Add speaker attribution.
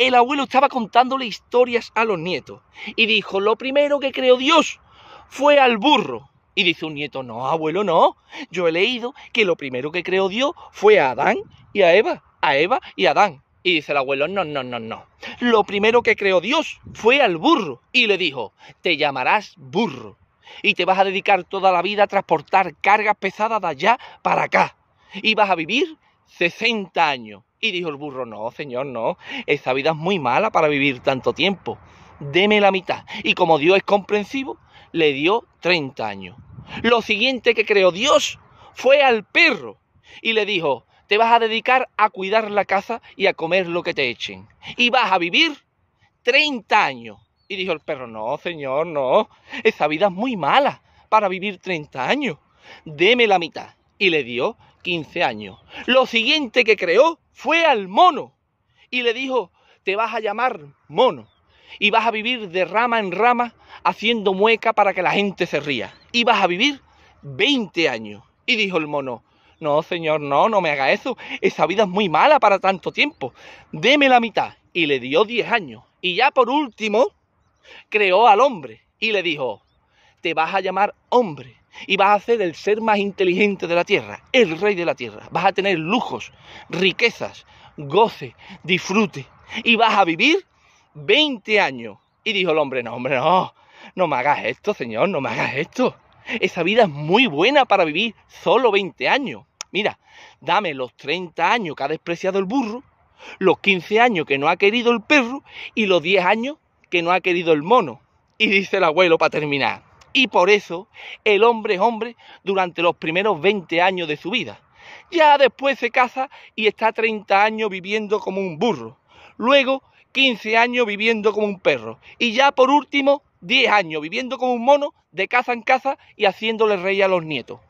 Speaker 1: el abuelo estaba contándole historias a los nietos y dijo, lo primero que creó Dios fue al burro. Y dice un nieto, no, abuelo, no. Yo he leído que lo primero que creó Dios fue a Adán y a Eva, a Eva y a Adán. Y dice el abuelo, no, no, no, no. Lo primero que creó Dios fue al burro y le dijo, te llamarás burro y te vas a dedicar toda la vida a transportar cargas pesadas de allá para acá y vas a vivir 60 años. Y dijo el burro, no, señor, no, esa vida es muy mala para vivir tanto tiempo. Deme la mitad. Y como Dios es comprensivo, le dio 30 años. Lo siguiente que creó Dios fue al perro y le dijo, te vas a dedicar a cuidar la casa y a comer lo que te echen. Y vas a vivir 30 años. Y dijo el perro, no, señor, no, esa vida es muy mala para vivir 30 años. Deme la mitad y le dio 15 años. Lo siguiente que creó fue al mono y le dijo, te vas a llamar mono y vas a vivir de rama en rama haciendo mueca para que la gente se ría. Y vas a vivir 20 años. Y dijo el mono, no señor, no, no me haga eso. Esa vida es muy mala para tanto tiempo. Deme la mitad. Y le dio 10 años. Y ya por último, creó al hombre y le dijo, te vas a llamar hombre y vas a ser el ser más inteligente de la tierra, el rey de la tierra. Vas a tener lujos, riquezas, goce, disfrute y vas a vivir 20 años. Y dijo el hombre, no, hombre, no, no me hagas esto, señor, no me hagas esto. Esa vida es muy buena para vivir solo 20 años. Mira, dame los 30 años que ha despreciado el burro, los 15 años que no ha querido el perro y los 10 años que no ha querido el mono. Y dice el abuelo para terminar, y por eso el hombre es hombre durante los primeros 20 años de su vida. Ya después se casa y está 30 años viviendo como un burro. Luego 15 años viviendo como un perro. Y ya por último 10 años viviendo como un mono de casa en casa y haciéndole reír a los nietos.